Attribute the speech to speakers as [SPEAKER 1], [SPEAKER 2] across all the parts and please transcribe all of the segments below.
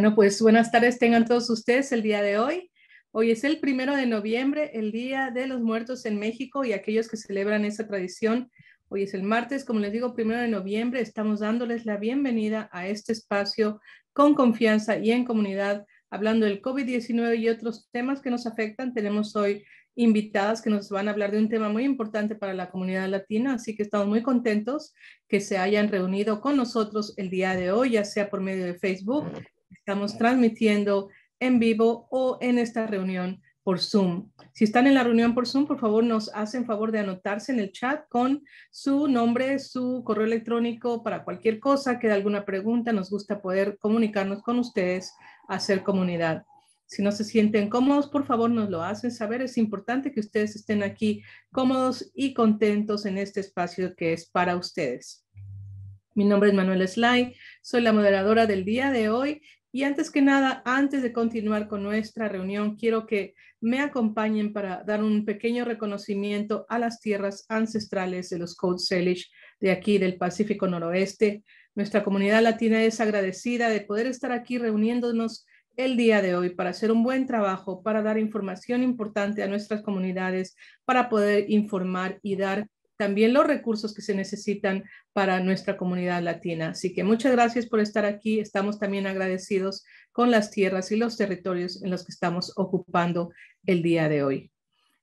[SPEAKER 1] Bueno, pues buenas tardes tengan todos ustedes el día de hoy. Hoy es el primero de noviembre, el Día de los Muertos en México y aquellos que celebran esa tradición. Hoy es el martes, como les digo, primero de noviembre. Estamos dándoles la bienvenida a este espacio con confianza y en comunidad, hablando del COVID-19 y otros temas que nos afectan. Tenemos hoy invitadas que nos van a hablar de un tema muy importante para la comunidad latina, así que estamos muy contentos que se hayan reunido con nosotros el día de hoy, ya sea por medio de Facebook, Estamos transmitiendo en vivo o en esta reunión por Zoom. Si están en la reunión por Zoom, por favor, nos hacen favor de anotarse en el chat con su nombre, su correo electrónico para cualquier cosa, que alguna pregunta, nos gusta poder comunicarnos con ustedes, hacer comunidad. Si no se sienten cómodos, por favor, nos lo hacen saber. Es importante que ustedes estén aquí cómodos y contentos en este espacio que es para ustedes. Mi nombre es Manuel Sly. soy la moderadora del día de hoy y antes que nada, antes de continuar con nuestra reunión, quiero que me acompañen para dar un pequeño reconocimiento a las tierras ancestrales de los Code Salish de aquí del Pacífico Noroeste. Nuestra comunidad latina es agradecida de poder estar aquí reuniéndonos el día de hoy para hacer un buen trabajo, para dar información importante a nuestras comunidades, para poder informar y dar también los recursos que se necesitan para nuestra comunidad latina. Así que muchas gracias por estar aquí. Estamos también agradecidos con las tierras y los territorios en los que estamos ocupando el día de hoy.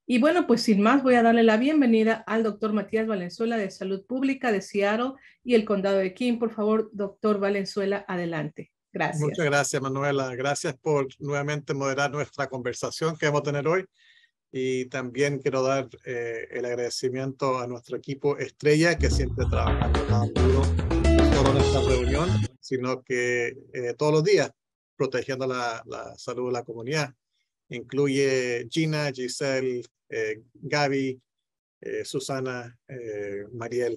[SPEAKER 1] Y bueno, pues sin más, voy a darle la bienvenida al doctor Matías Valenzuela de Salud Pública de Seattle y el Condado de King. Por favor, doctor Valenzuela, adelante. Gracias. Muchas
[SPEAKER 2] gracias, Manuela. Gracias por nuevamente moderar nuestra conversación que vamos a tener hoy y también quiero dar eh, el agradecimiento a nuestro equipo estrella que siempre trabaja no solo en esta reunión, sino que eh, todos los días protegiendo la, salud de la comunidad. Incluye Gina, Giselle, eh, Gaby, Susana, Mariel.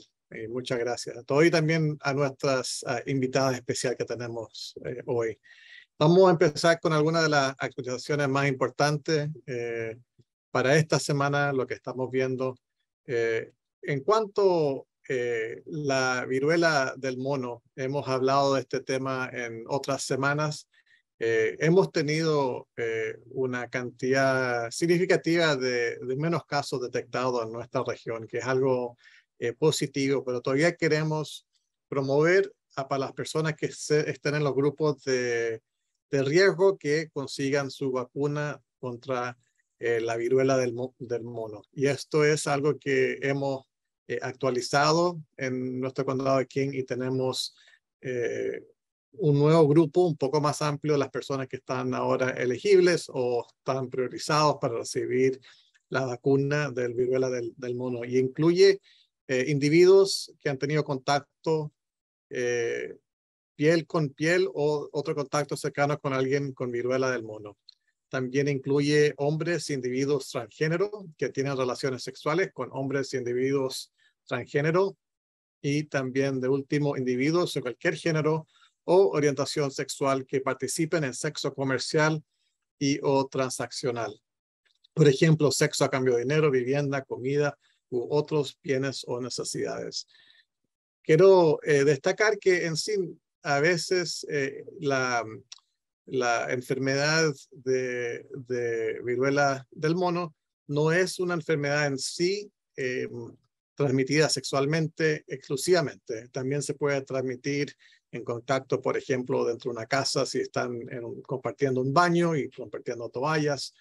[SPEAKER 2] muchas gracias a todos y también a nuestras invitadas especial que tenemos hoy. Vamos a empezar con algunas de las actualizaciones más importantes para esta semana lo que estamos viendo. Eh, en cuanto eh, la viruela del mono, hemos hablado de este tema en otras semanas. Eh, hemos tenido eh, una cantidad significativa de, menos casos detectados en nuestra región, que es algo positivo, pero todavía queremos promover para las personas que estén en los grupos de, de riesgo que consigan su vacuna contra eh, la viruela del, mono. Y esto es algo que hemos eh, actualizado en nuestro condado de King y tenemos eh, un nuevo grupo un poco más amplio de las personas que están ahora elegibles o están priorizados para recibir la vacuna del viruela del mono y incluye individuos que han tenido contacto piel con piel o otro contacto cercano con alguien con viruela del mono también incluye hombres y individuos transgénero que tienen relaciones sexuales con hombres y individuos transgénero y también de último individuos de cualquier género o orientación sexual que participen en sexo comercial y o transaccional. Por ejemplo, sexo a cambio de dinero, vivienda, comida u otros bienes o necesidades. Quiero eh, destacar que en sí a veces eh, la la enfermedad de, viruela del mono no es una enfermedad en sí eh, transmitida sexualmente exclusivamente. También se puede transmitir en contacto, por ejemplo, dentro de una casa, si están compartiendo un baño y compartiendo toallas,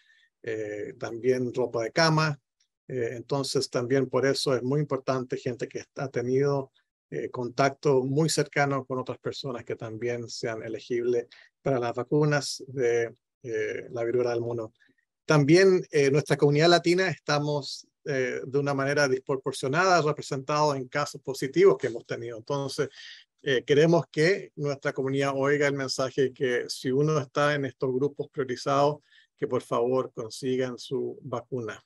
[SPEAKER 2] eh, también ropa de cama. Eh, entonces, también por eso es muy importante gente que ha tenido eh, contacto muy cercano con otras personas que también sean elegibles para las vacunas de eh, la viruela del mono. También en eh, nuestra comunidad latina estamos de una manera desproporcionada representados en casos positivos que hemos tenido. Entonces, queremos que nuestra comunidad oiga el mensaje que si uno está en estos grupos priorizados, que por favor consigan su vacuna.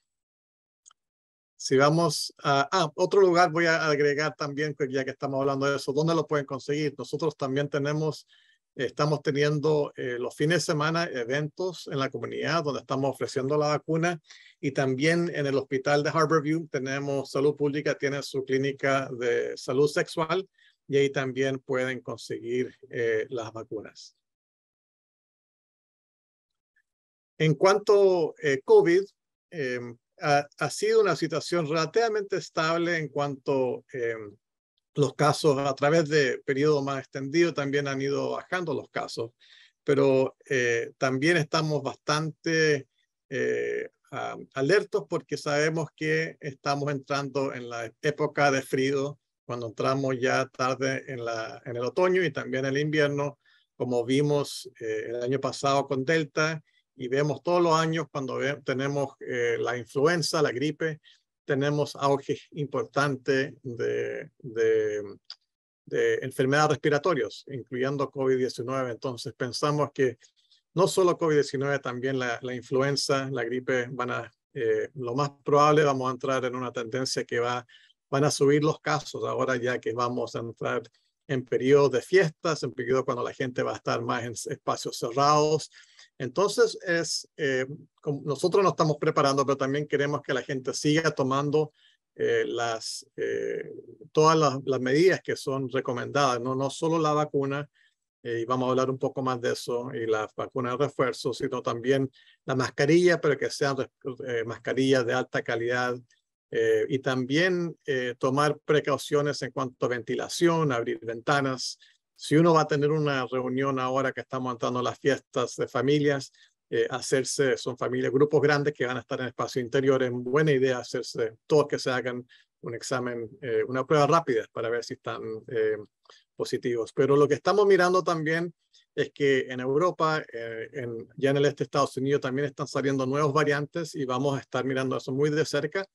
[SPEAKER 2] Si vamos a ah, otro lugar, voy a agregar también, ya que estamos hablando de eso, ¿dónde lo pueden conseguir? Nosotros también tenemos, estamos teniendo eh, los fines de semana eventos en la comunidad donde estamos ofreciendo la vacuna y también en el hospital de Harborview tenemos salud pública, tiene su clínica de salud sexual y ahí también pueden conseguir eh, las vacunas. En cuanto a eh, COVID, eh, ha, sido una situación relativamente estable en cuanto eh, los casos a través de periodo más extendido también han ido bajando los casos, pero eh, también estamos bastante eh, alertos porque sabemos que estamos entrando en la época de frío, cuando entramos ya tarde en, la, en el otoño y también el invierno, como vimos el año pasado con Delta y vemos todos los años cuando tenemos eh, la influenza, la gripe, tenemos auge importante de, enfermedades respiratorias, incluyendo COVID-19. Entonces pensamos que no solo COVID-19, también la, influenza, la gripe, van a, eh, lo más probable vamos a entrar en una tendencia que va, van a subir los casos ahora ya que vamos a entrar en periodos de fiestas, en periodos cuando la gente va a estar más en espacios cerrados. Entonces, es, eh, nosotros nos estamos preparando, pero también queremos que la gente siga tomando eh, las, eh, todas las, medidas que son recomendadas, no, no solo la vacuna, y vamos a hablar un poco más de eso, y las vacunas de refuerzo, sino también la mascarilla, pero que sean mascarillas de alta calidad, eh, y también eh, tomar precauciones en cuanto a ventilación, abrir ventanas. Si uno va a tener una reunión ahora que estamos entrando las fiestas de familias, eh, hacerse, son familias, grupos grandes que van a estar en espacio interior, es buena idea hacerse, todos que se hagan un examen, una prueba rápida para ver si están positivos. Pero lo que estamos mirando también es que en Europa, ya en el este de Estados Unidos, también están saliendo nuevos variantes y vamos a estar mirando eso muy de cerca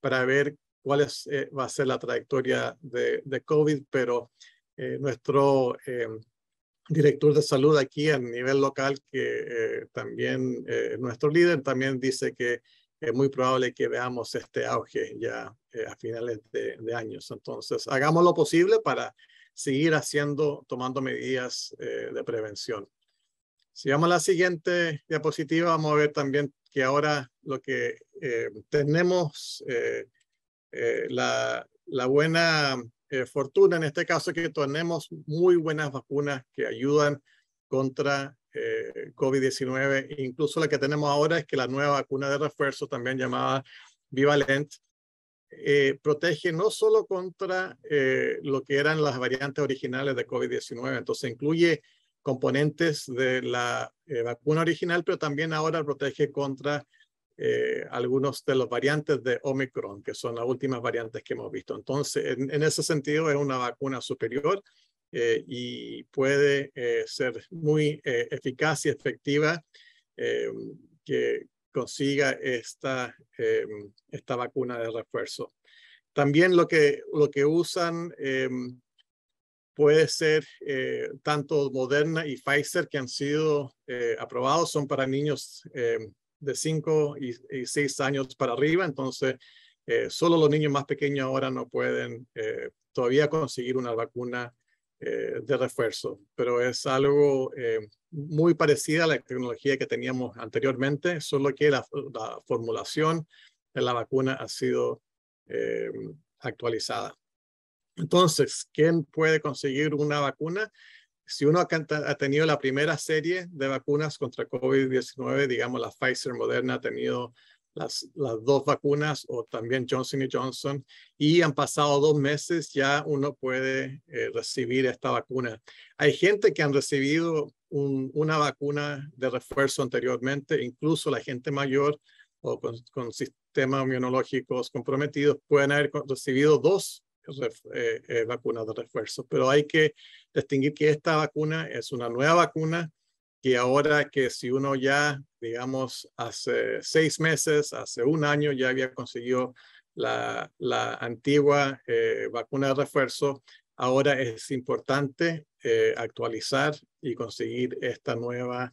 [SPEAKER 2] para ver cuál es, eh, va a ser la trayectoria de, COVID, pero eh, nuestro eh, director de salud aquí a nivel local, que también nuestro líder, también dice que es muy probable que veamos este auge ya a finales de, años. Entonces, hagamos lo posible para seguir haciendo, tomando medidas de prevención. Si vamos a la siguiente diapositiva, vamos a ver también que ahora lo que eh, tenemos eh, eh, la, buena fortuna, en este caso, que tenemos muy buenas vacunas que ayudan contra COVID-19. Incluso la que tenemos ahora es que la nueva vacuna de refuerzo, también llamada Vivalent, protege no solo contra lo que eran las variantes originales de COVID-19, entonces incluye componentes de la eh, vacuna original, pero también ahora protege contra eh, algunos de los variantes de Omicron, que son las últimas variantes que hemos visto. Entonces, en, ese sentido, es una vacuna superior eh, y puede ser muy eficaz y efectiva que consiga esta, esta vacuna de refuerzo. También lo que, lo que usan puede ser eh, tanto Moderna y Pfizer que han sido eh, aprobados, son para niños eh, de 5 y 6 años para arriba, entonces solo los niños más pequeños ahora no pueden todavía conseguir una vacuna de refuerzo, pero es algo muy parecido a la tecnología que teníamos anteriormente, solo que la formulación de la vacuna ha sido actualizada. Entonces, ¿quién puede conseguir una vacuna? Si uno ha, tenido la primera serie de vacunas contra COVID-19, digamos la Pfizer Moderna ha tenido las, dos vacunas o también Johnson y Johnson y han pasado dos meses, ya uno puede eh, recibir esta vacuna. Hay gente que han recibido una vacuna de refuerzo anteriormente, incluso la gente mayor o con sistemas inmunológicos comprometidos pueden haber recibido dos eh, vacuna de refuerzo. Pero hay que distinguir que esta vacuna es una nueva vacuna que ahora que si uno ya, digamos, hace seis meses, hace un año ya había conseguido la, antigua eh, vacuna de refuerzo, ahora es importante eh, actualizar y conseguir esta nueva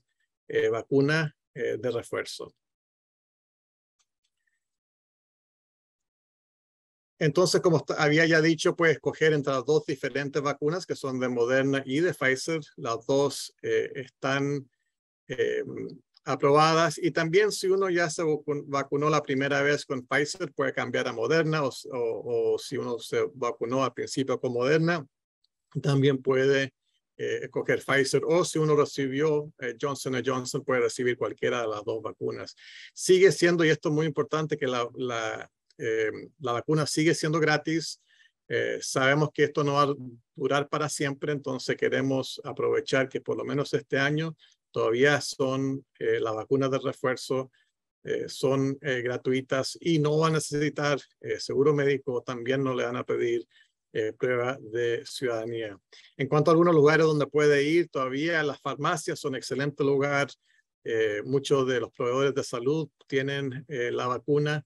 [SPEAKER 2] vacuna de refuerzo. Entonces, como había ya dicho, puede escoger entre las dos diferentes vacunas que son de Moderna y de Pfizer. Las dos eh, están eh, aprobadas. Y también si uno ya se vacunó la primera vez con Pfizer, puede cambiar a Moderna o, si uno se vacunó al principio con Moderna, también puede eh, escoger Pfizer o si uno recibió eh, Johnson Johnson puede recibir cualquiera de las dos vacunas. Sigue siendo, y esto es muy importante, que la, eh, la vacuna sigue siendo gratis. Eh, sabemos que esto no va a durar para siempre, entonces queremos aprovechar que por lo menos este año todavía son eh, las vacunas de refuerzo, son gratuitas y no va a necesitar seguro médico, también no le van a pedir prueba de ciudadanía. En cuanto a algunos lugares donde puede ir, todavía las farmacias son excelente lugar. muchos de los proveedores de salud tienen la vacuna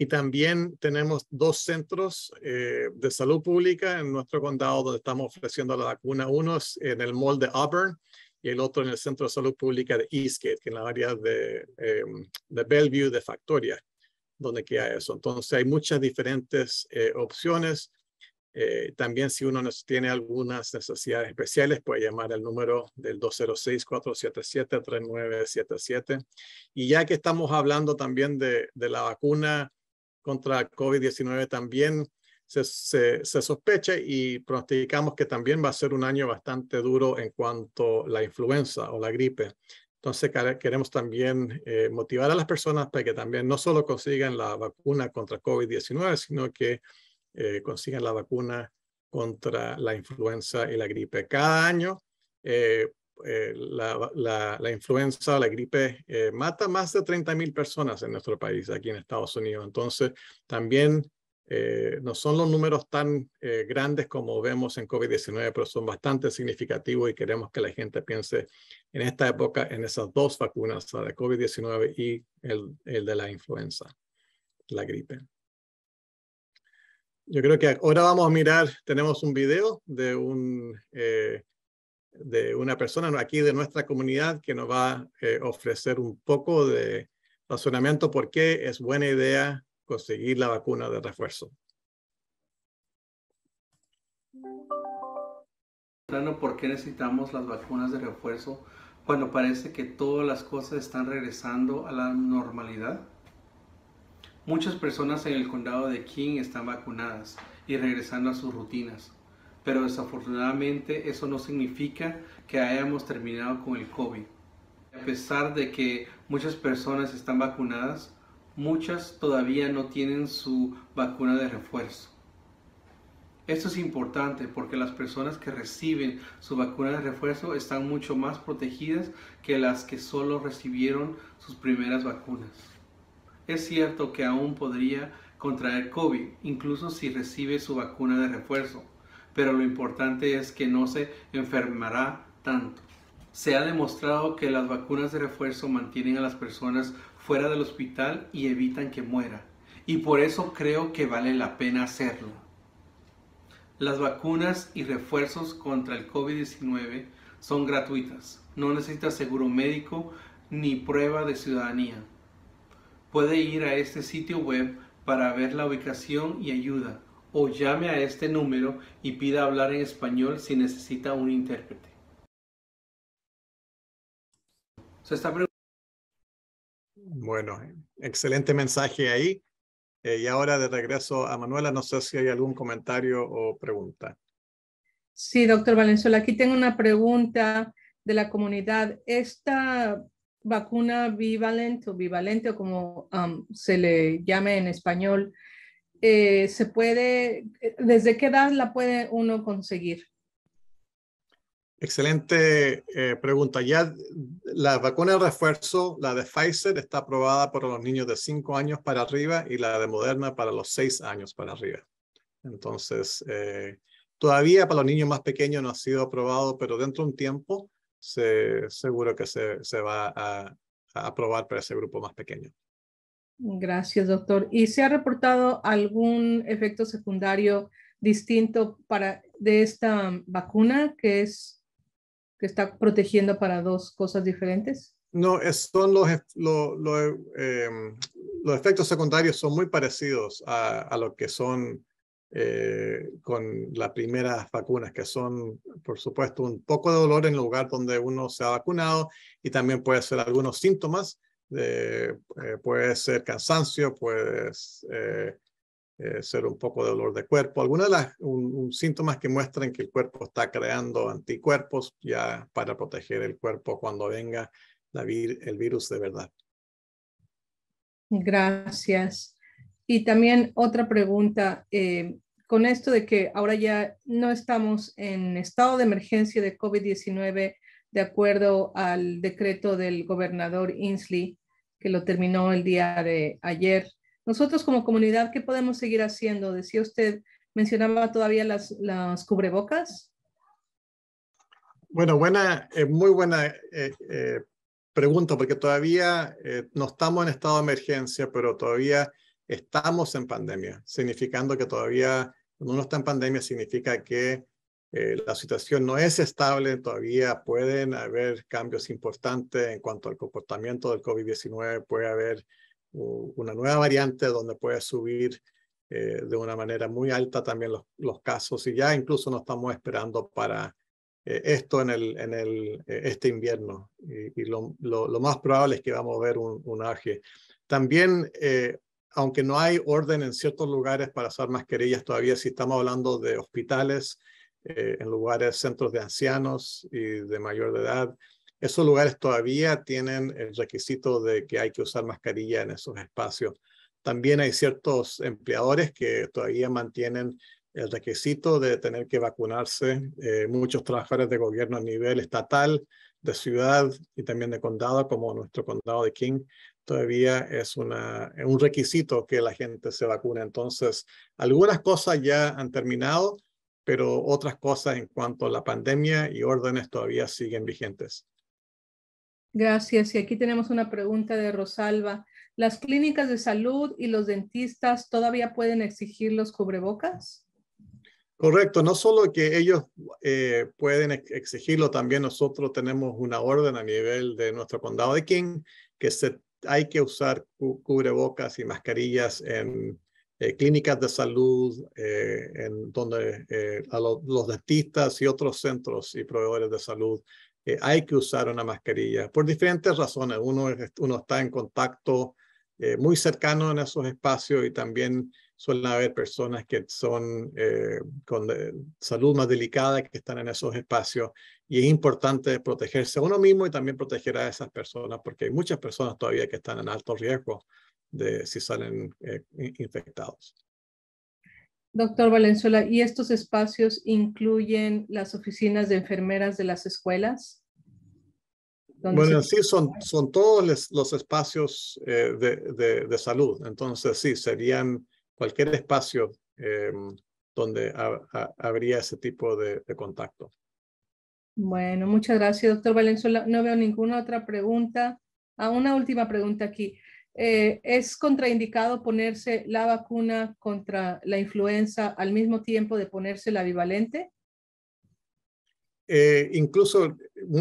[SPEAKER 2] y también tenemos dos centros eh, de salud pública en nuestro condado donde estamos ofreciendo la vacuna. Uno es en el mall de Auburn y el otro en el centro de salud pública de Eastgate, que en la área de, em, de Bellevue, de Factoria, donde queda eso. Entonces hay muchas diferentes eh, opciones. Eh, también si uno tiene algunas necesidades especiales, puede llamar al número del 206-477-3977. Y ya que estamos hablando también de, de la vacuna, contra COVID-19 también se, se, sospecha y pronosticamos que también va a ser un año bastante duro en cuanto a la influenza o la gripe. Entonces queremos también eh, motivar a las personas para que también no solo consigan la vacuna contra COVID-19, sino que eh, consigan la vacuna contra la influenza y la gripe. Cada año eh, eh, la, influenza, la gripe, eh, mata más de 30.000 personas en nuestro país, aquí en Estados Unidos. Entonces, también eh, no son los números tan grandes como vemos en COVID-19, pero son bastante significativos y queremos que la gente piense en esta época en esas dos vacunas, la de COVID-19 y el, de la influenza, la gripe. Yo creo que ahora vamos a mirar, tenemos un video de un de una persona aquí de nuestra comunidad que nos va a eh, ofrecer un poco de razonamiento por qué es buena idea conseguir la vacuna de refuerzo.
[SPEAKER 3] ¿Por qué necesitamos las vacunas de refuerzo cuando parece que todas las cosas están regresando a la normalidad? Muchas personas en el condado de King están vacunadas y regresando a sus rutinas pero desafortunadamente eso no significa que hayamos terminado con el COVID. A pesar de que muchas personas están vacunadas, muchas todavía no tienen su vacuna de refuerzo. Esto es importante porque las personas que reciben su vacuna de refuerzo están mucho más protegidas que las que solo recibieron sus primeras vacunas. Es cierto que aún podría contraer COVID, incluso si recibe su vacuna de refuerzo, pero lo importante es que no se enfermará tanto. Se ha demostrado que las vacunas de refuerzo mantienen a las personas fuera del hospital y evitan que muera. Y por eso creo que vale la pena hacerlo. Las vacunas y refuerzos contra el COVID-19 son gratuitas. No necesita seguro médico ni prueba de ciudadanía. Puede ir a este sitio web para ver la ubicación y ayuda o llame a este número y pida hablar en español si necesita un intérprete. Se está
[SPEAKER 2] bueno, excelente mensaje ahí. Eh, y ahora de regreso a Manuela, no sé si hay algún comentario o pregunta.
[SPEAKER 1] Sí, doctor Valenzuela, aquí tengo una pregunta de la comunidad. Esta vacuna bivalente o bivalente, o como um, se le llame en español, eh, se puede, eh, desde qué edad la puede uno conseguir?
[SPEAKER 2] Excelente eh, pregunta. Ya la vacuna de refuerzo, la de Pfizer, está aprobada para los niños de 5 años para arriba y la de Moderna para los 6 años para arriba. Entonces, todavía para los niños más pequeños no ha sido aprobado, pero dentro de un tiempo se, seguro que se, va a aprobar para ese grupo más pequeño.
[SPEAKER 1] Gracias, doctor. ¿Y se ha reportado algún efecto secundario distinto para, de esta vacuna que, es, que está protegiendo para dos cosas diferentes?
[SPEAKER 2] No, son los, eh, los, efectos secundarios son muy parecidos a, a lo que son eh, con las primeras vacunas, que son, por supuesto, un poco de dolor en el lugar donde uno se ha vacunado y también puede ser algunos síntomas eh, puede ser cansancio, puede eh, eh, ser un poco de dolor de cuerpo, algunos de las síntomas que muestran que el cuerpo está creando anticuerpos ya para proteger el cuerpo cuando venga la vir, el virus de verdad.
[SPEAKER 1] Gracias. Y también otra pregunta, con esto de que ahora ya no estamos en estado de emergencia de COVID-19, de acuerdo al decreto del gobernador Inslee que lo terminó el día de ayer. Nosotros como comunidad, ¿qué podemos seguir haciendo? Decía usted, mencionaba todavía las, las cubrebocas.
[SPEAKER 2] Bueno, buena, eh, muy buena eh, eh, pregunta, porque todavía no estamos en estado de emergencia, pero todavía estamos en pandemia, significando que todavía cuando uno está en pandemia significa que eh, la situación no es estable, todavía pueden haber cambios importantes en cuanto al comportamiento del COVID-19, puede haber una nueva variante donde puede subir eh, de una manera muy alta también los, casos y ya incluso no estamos esperando para eh, esto en, el, en el, este invierno y, lo, lo, lo, más probable es que vamos a ver un, un auge. También aunque no hay orden en ciertos lugares para usar mascarillas todavía, si estamos hablando de hospitales, eh, en lugares, centros de ancianos y de mayor de edad. Esos lugares todavía tienen el requisito de que hay que usar mascarilla en esos espacios. También hay ciertos empleadores que todavía mantienen el requisito de tener que vacunarse. Eh, muchos trabajadores de gobierno a nivel estatal, de ciudad y también de condado, como nuestro condado de King, todavía es un requisito que la gente se vacune. Entonces, algunas cosas ya han terminado, pero otras cosas en cuanto a la pandemia y órdenes todavía siguen vigentes.
[SPEAKER 1] Gracias. Y aquí tenemos una pregunta de Rosalba. ¿Las clínicas de salud y los dentistas todavía pueden exigir los cubrebocas?
[SPEAKER 2] Correcto, no solo que ellos eh, pueden exigirlo, también nosotros tenemos una orden a nivel de nuestro condado de King que se, hay que usar cubrebocas y mascarillas en, eh, clínicas de salud, eh, en donde eh, a los dentistas y otros centros y proveedores de salud hay que usar una mascarilla por diferentes razones. Uno, uno está en contacto muy cercano en esos espacios y también suelen haber personas que son con salud más delicada que están en esos espacios y es importante protegerse a uno mismo y también proteger a esas personas porque hay muchas personas todavía que están en alto riesgo de si salen eh, infectados.
[SPEAKER 1] Doctor Valenzuela, ¿y estos espacios incluyen las oficinas de enfermeras de las escuelas? Bueno,
[SPEAKER 2] sí, son, son todos los espacios eh, de, de, salud. Entonces, sí, serían cualquier espacio eh, donde habría ese tipo de, de, contacto.
[SPEAKER 1] Bueno, muchas gracias, doctor Valenzuela. No veo ninguna otra pregunta. Ah, una última pregunta aquí. Eh, es contraindicado ponerse la vacuna contra la influenza al mismo tiempo de ponerse la bivalente?
[SPEAKER 2] Eh, incluso,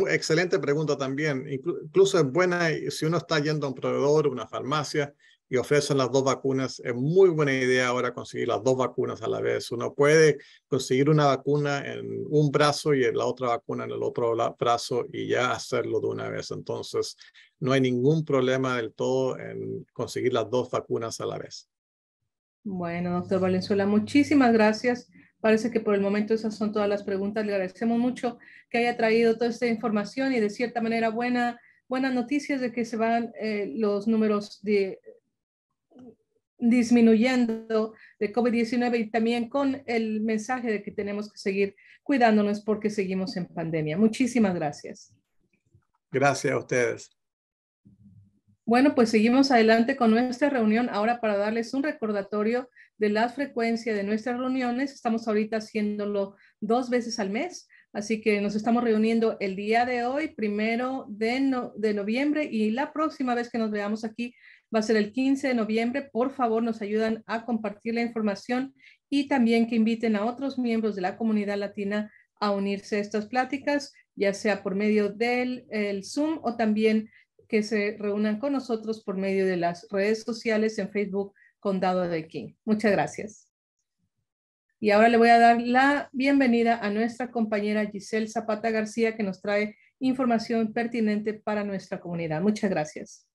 [SPEAKER 2] excelente pregunta también, incluso es buena si uno está yendo a un proveedor, una farmacia, y ofrecen las dos vacunas. Es muy buena idea ahora conseguir las dos vacunas a la vez. Uno puede conseguir una vacuna en un brazo y la otra vacuna en el otro brazo y ya hacerlo de una vez. Entonces, no hay ningún problema del todo en conseguir las dos vacunas a la vez.
[SPEAKER 1] Bueno, doctor Valenzuela, muchísimas gracias. Parece que por el momento esas son todas las preguntas. Le agradecemos mucho que haya traído toda esta información y de cierta manera buena, buenas noticias de que se van eh, los números de disminuyendo de COVID-19 y también con el mensaje de que tenemos que seguir cuidándonos porque seguimos en pandemia. Muchísimas gracias.
[SPEAKER 2] Gracias a ustedes.
[SPEAKER 1] Bueno, pues seguimos adelante con nuestra reunión. Ahora para darles un recordatorio de la frecuencia de nuestras reuniones, estamos ahorita haciéndolo dos veces al mes. Así que nos estamos reuniendo el día de hoy, primero de, de noviembre, y la próxima vez que nos veamos aquí va a ser el 15 de noviembre. Por favor, nos ayudan a compartir la información y también que inviten a otros miembros de la comunidad latina a unirse a estas pláticas, ya sea por medio del Zoom o también que se reúnan con nosotros por medio de las redes sociales en Facebook Condado de King. Muchas gracias. Y ahora le voy a dar la bienvenida a nuestra compañera Giselle Zapata García, que nos trae información pertinente para
[SPEAKER 4] nuestra comunidad. Muchas gracias.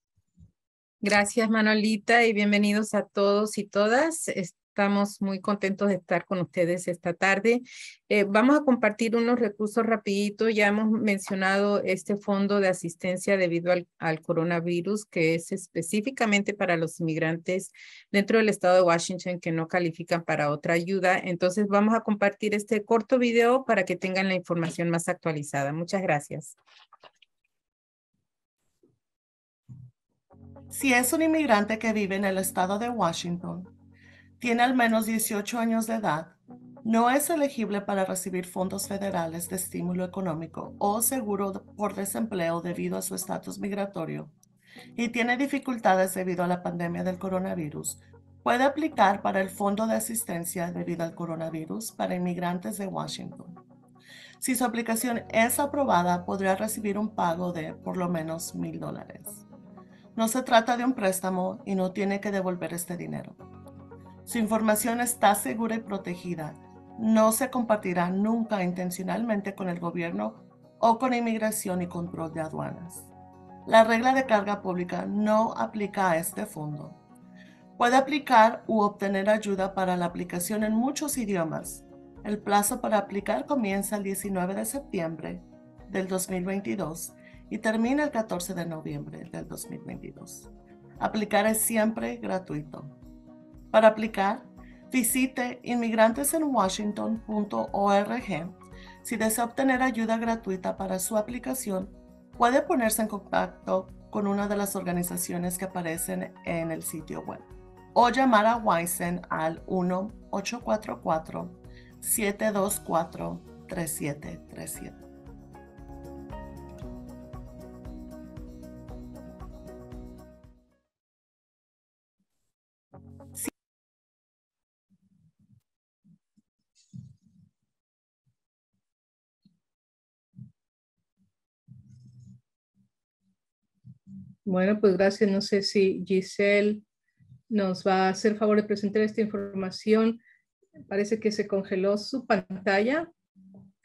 [SPEAKER 4] Gracias, Manolita, y bienvenidos a todos y todas. Estamos muy contentos de estar con ustedes esta tarde. Eh, vamos a compartir unos recursos rapidito. Ya hemos mencionado este fondo de asistencia debido al, al coronavirus, que es específicamente para los inmigrantes dentro del estado de Washington que no califican para otra ayuda. Entonces vamos a compartir este corto video para que tengan la información más actualizada. Muchas gracias.
[SPEAKER 5] Si es un inmigrante que vive en el estado de Washington, tiene al menos 18 años de edad, no es elegible para recibir fondos federales de estímulo económico o seguro por desempleo debido a su estatus migratorio y tiene dificultades debido a la pandemia del coronavirus, puede aplicar para el Fondo de Asistencia debido al coronavirus para inmigrantes de Washington. Si su aplicación es aprobada, podría recibir un pago de por lo menos mil dólares. No se trata de un préstamo y no tiene que devolver este dinero. Su información está segura y protegida. No se compartirá nunca intencionalmente con el gobierno o con inmigración y control de aduanas. La regla de carga pública no aplica a este fondo. Puede aplicar u obtener ayuda para la aplicación en muchos idiomas. El plazo para aplicar comienza el 19 de septiembre del 2022 y termina el 14 de noviembre del 2022. Aplicar es siempre gratuito. Para aplicar, visite inmigrantesenwashington.org. Si desea obtener ayuda gratuita para su aplicación, puede ponerse en contacto con una de las organizaciones que aparecen en el sitio web o llamar a WISEN al 1-844-724-3737.
[SPEAKER 1] Bueno, pues gracias. No sé si Giselle nos va a hacer favor de presentar esta información. Parece que se congeló su pantalla.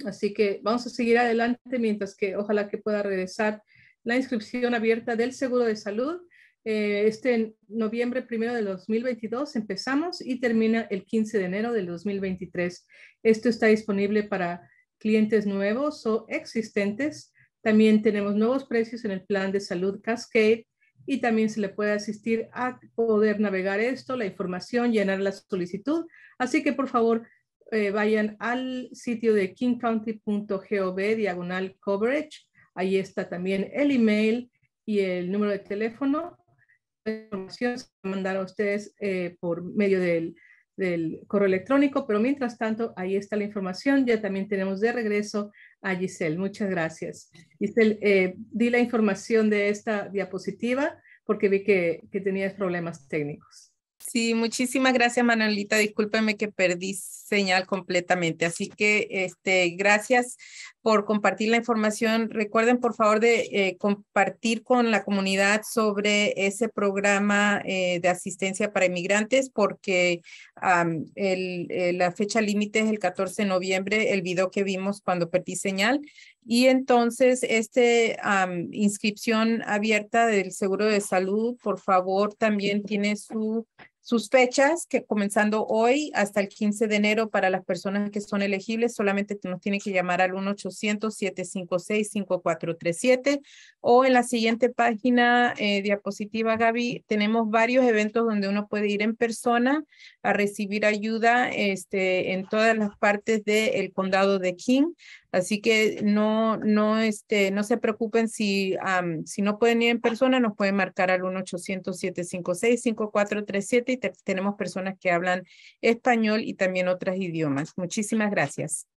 [SPEAKER 1] Así que vamos a seguir adelante mientras que ojalá que pueda regresar la inscripción abierta del Seguro de Salud. Eh, este noviembre primero de 2022 empezamos y termina el 15 de enero del 2023. Esto está disponible para clientes nuevos o existentes también tenemos nuevos precios en el plan de salud Cascade y también se le puede asistir a poder navegar esto, la información, llenar la solicitud. Así que por favor eh, vayan al sitio de kingcounty.gov diagonal coverage. Ahí está también el email y el número de teléfono. La información se va a mandar a ustedes eh, por medio del del correo electrónico, pero mientras tanto, ahí está la información. Ya también tenemos de regreso a Giselle. Muchas gracias. Giselle, eh, di la información de
[SPEAKER 4] esta diapositiva porque vi que, tenías problemas técnicos. Sí, muchísimas gracias Manolita. Discúlpeme que perdí señal completamente. Así que este, gracias por compartir la información. Recuerden, por favor, de eh, compartir con la comunidad sobre ese programa eh, de asistencia para inmigrantes, porque eh, la fecha límite es el 14 de noviembre, el video que vimos cuando perdí señal. Y entonces, esta inscripción abierta del Seguro de Salud, por favor, también tiene su sus fechas, que comenzando hoy hasta el 15 de enero para las personas que son elegibles, solamente nos tienen que llamar al 1-800-756-5437 o en la siguiente página eh, diapositiva, Gaby, tenemos varios eventos donde uno puede ir en persona a recibir ayuda este, en todas las partes del condado de King. Así que no, no, este, no se preocupen si, si no pueden ir en persona, nos pueden marcar al 1-800-756-5437 y tenemos personas que hablan español y también otros idiomas. Muchísimas gracias.